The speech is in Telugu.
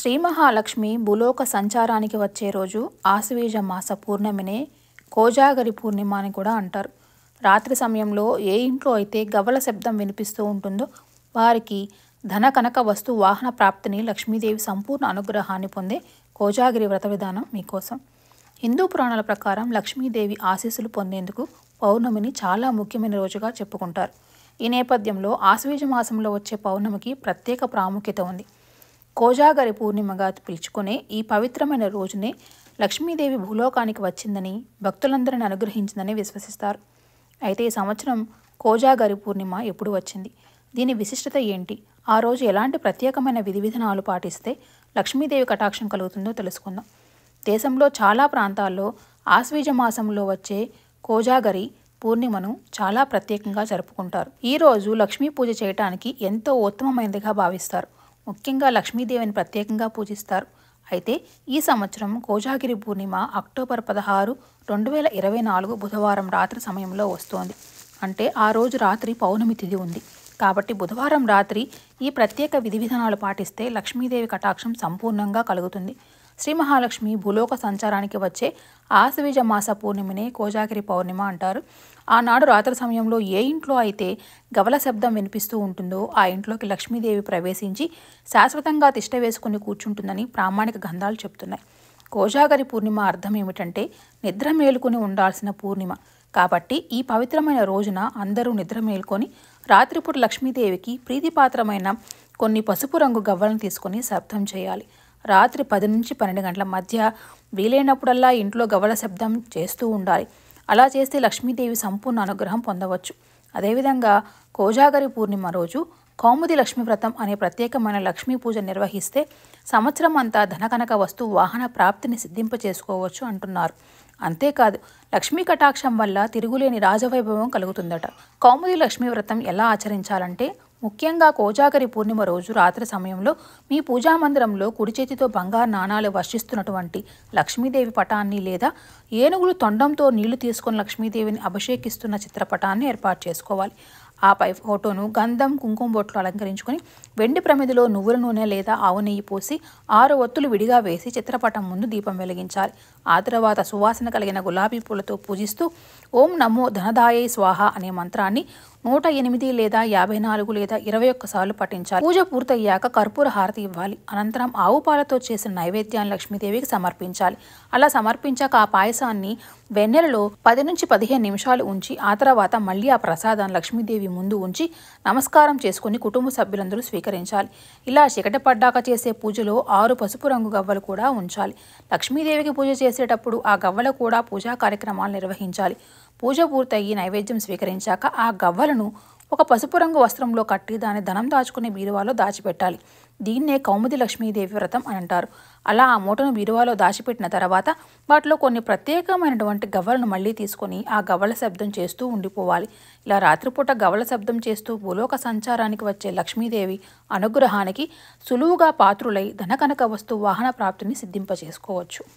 శ్రీ మహాలక్ష్మి భూలోక సంచారానికి వచ్చే రోజు ఆశ్వీజ మాస పూర్ణమినే కోజాగరి పూర్ణిమ అని కూడా అంటారు రాత్రి సమయంలో ఏ ఇంట్లో అయితే గవల శబ్దం వినిపిస్తూ ఉంటుందో వారికి ధన కనక వస్తు వాహన ప్రాప్తిని లక్ష్మీదేవి సంపూర్ణ అనుగ్రహాన్ని పొందే కోజాగిరి వ్రత విధానం మీకోసం హిందూ పురాణాల ప్రకారం లక్ష్మీదేవి ఆశీస్సులు పొందేందుకు పౌర్ణమిని చాలా ముఖ్యమైన రోజుగా చెప్పుకుంటారు ఈ నేపథ్యంలో ఆశ్వీజ మాసంలో వచ్చే పౌర్ణమికి ప్రత్యేక ప్రాముఖ్యత ఉంది కోజాగరి పూర్ణిమగా పిలుచుకునే ఈ పవిత్రమైన రోజునే లక్ష్మీదేవి భూలోకానికి వచ్చిందని భక్తులందరిని అనుగ్రహించిందని విశ్వసిస్తారు అయితే ఈ సంవత్సరం కోజాగరి పూర్ణిమ ఎప్పుడు వచ్చింది దీని విశిష్టత ఏంటి ఆ రోజు ఎలాంటి ప్రత్యేకమైన విధి విధానాలు పాటిస్తే లక్ష్మీదేవి కటాక్షం కలుగుతుందో తెలుసుకుందాం దేశంలో చాలా ప్రాంతాల్లో ఆశ్వీజ మాసంలో వచ్చే కోజాగరి పూర్ణిమను చాలా ప్రత్యేకంగా జరుపుకుంటారు ఈరోజు లక్ష్మీ పూజ చేయటానికి ఎంతో ఉత్తమమైనదిగా భావిస్తారు ముఖ్యంగా లక్ష్మీదేవిని ప్రత్యేకంగా పూజిస్తారు అయితే ఈ సంవత్సరం కోజాగిరి పూర్ణిమ అక్టోబర్ పదహారు రెండు వేల ఇరవై నాలుగు బుధవారం రాత్రి సమయంలో వస్తోంది అంటే ఆ రోజు రాత్రి పౌర్ణమి తిథి ఉంది కాబట్టి బుధవారం రాత్రి ఈ ప్రత్యేక విధి విధానాలు పాటిస్తే లక్ష్మీదేవి కటాక్షం సంపూర్ణంగా కలుగుతుంది శ్రీ మహాలక్ష్మి భూలోక సంచారానికి వచ్చే ఆశబీజ మాస పూర్ణిమనే కోజాగిరి పౌర్ణిమ అంటారు ఆనాడు రాత్రి సమయంలో ఏ ఇంట్లో అయితే గవల శబ్దం వినిపిస్తూ ఉంటుందో ఆ ఇంట్లోకి లక్ష్మీదేవి ప్రవేశించి శాశ్వతంగా తిష్ట వేసుకుని కూర్చుంటుందని ప్రామాణిక గంధాలు చెప్తున్నాయి కోజాగరి పూర్ణిమ అర్థం ఏమిటంటే నిద్ర మేలుకొని ఉండాల్సిన పూర్ణిమ కాబట్టి ఈ పవిత్రమైన రోజున అందరూ నిద్ర మేల్కొని రాత్రిపూట లక్ష్మీదేవికి ప్రీతిపాత్రమైన కొన్ని పసుపు రంగు గవ్వలను తీసుకొని శబ్దం చేయాలి రాత్రి పది నుంచి పన్నెండు గంటల మధ్య వీలైనప్పుడల్లా ఇంట్లో గవల శబ్దం చేస్తూ ఉండాలి అలా చేస్తే లక్ష్మీదేవి సంపూర్ణ అనుగ్రహం పొందవచ్చు అదేవిధంగా కోజాగరి పూర్ణిమ రోజు కౌముది లక్ష్మీ వ్రతం అనే ప్రత్యేకమైన లక్ష్మీ పూజ నిర్వహిస్తే సంవత్సరం అంతా ధనకనక వస్తు వాహన ప్రాప్తిని సిద్ధింప చేసుకోవచ్చు అంటున్నారు అంతేకాదు లక్ష్మీ కటాక్షం వల్ల తిరుగులేని రాజవైభవం కలుగుతుందట కౌముది లక్ష్మీ వ్రతం ఎలా ఆచరించాలంటే ముఖ్యంగా కోజాగరి పూర్ణిమ రోజు రాత్రి సమయంలో మీ పూజా మందిరంలో కుడి చేతితో బంగారు నాణాలు వర్షిస్తున్నటువంటి లక్ష్మీదేవి పటాన్ని లేదా ఏనుగులు తొండంతో నీళ్లు తీసుకుని లక్ష్మీదేవిని అభిషేకిస్తున్న చిత్రపటాన్ని ఏర్పాటు చేసుకోవాలి ఆపై ఫోటోను గంధం కుంకుమ బొట్లు అలంకరించుకొని వెండి ప్రమిదిలో నువ్వుల నూనె లేదా ఆవు నెయ్యి పోసి ఆరు ఒత్తులు విడిగా వేసి చిత్రపటం ముందు దీపం వెలిగించాలి ఆ తర్వాత సువాసన కలిగిన గులాబీ పూలతో పూజిస్తూ ఓం నమో ధనదాయ స్వాహ అనే మంత్రాన్ని నూట ఎనిమిది లేదా యాభై నాలుగు లేదా ఇరవై ఒక్కసార్లు పఠించాలి పూజ పూర్తయ్యాక కర్పూర హారతి ఇవ్వాలి అనంతరం ఆవు పాలతో చేసిన నైవేద్యాన్ని లక్ష్మీదేవికి సమర్పించాలి అలా సమర్పించాక ఆ పాయసాన్ని వెన్నెలలో పది నుంచి పదిహేను నిమిషాలు ఉంచి ఆ తర్వాత మళ్ళీ ఆ ప్రసాదాన్ని లక్ష్మీదేవి ముందు ఉంచి నమస్కారం చేసుకుని కుటుంబ సభ్యులందరూ స్వీకరించాలి ఇలా చికట పడ్డాక చేసే పూజలో ఆరు పసుపు రంగు గవ్వలు కూడా ఉంచాలి లక్ష్మీదేవికి పూజ చేసేటప్పుడు ఆ గవ్వలు కూడా పూజా కార్యక్రమాలు నిర్వహించాలి పూజ పూర్తయి నైవేద్యం స్వీకరించాక ఆ గవ్వలను ఒక పసుపు రంగు వస్త్రంలో కట్టి దాని ధనం దాచుకునే బీరువాలో దాచిపెట్టాలి దీన్నే కౌముది లక్ష్మీదేవి వ్రతం అని అంటారు అలా ఆ మూటను బీరువాలో దాచిపెట్టిన తర్వాత వాటిలో కొన్ని ప్రత్యేకమైనటువంటి గవ్వలను మళ్ళీ తీసుకొని ఆ గవ్వల శబ్దం చేస్తూ ఉండిపోవాలి ఇలా రాత్రిపూట గవ్వల శబ్దం చేస్తూ భూలోక సంచారానికి వచ్చే లక్ష్మీదేవి అనుగ్రహానికి సులువుగా పాత్రులై ధనకనక వస్తు వాహన ప్రాప్తిని సిద్ధింపచేసుకోవచ్చు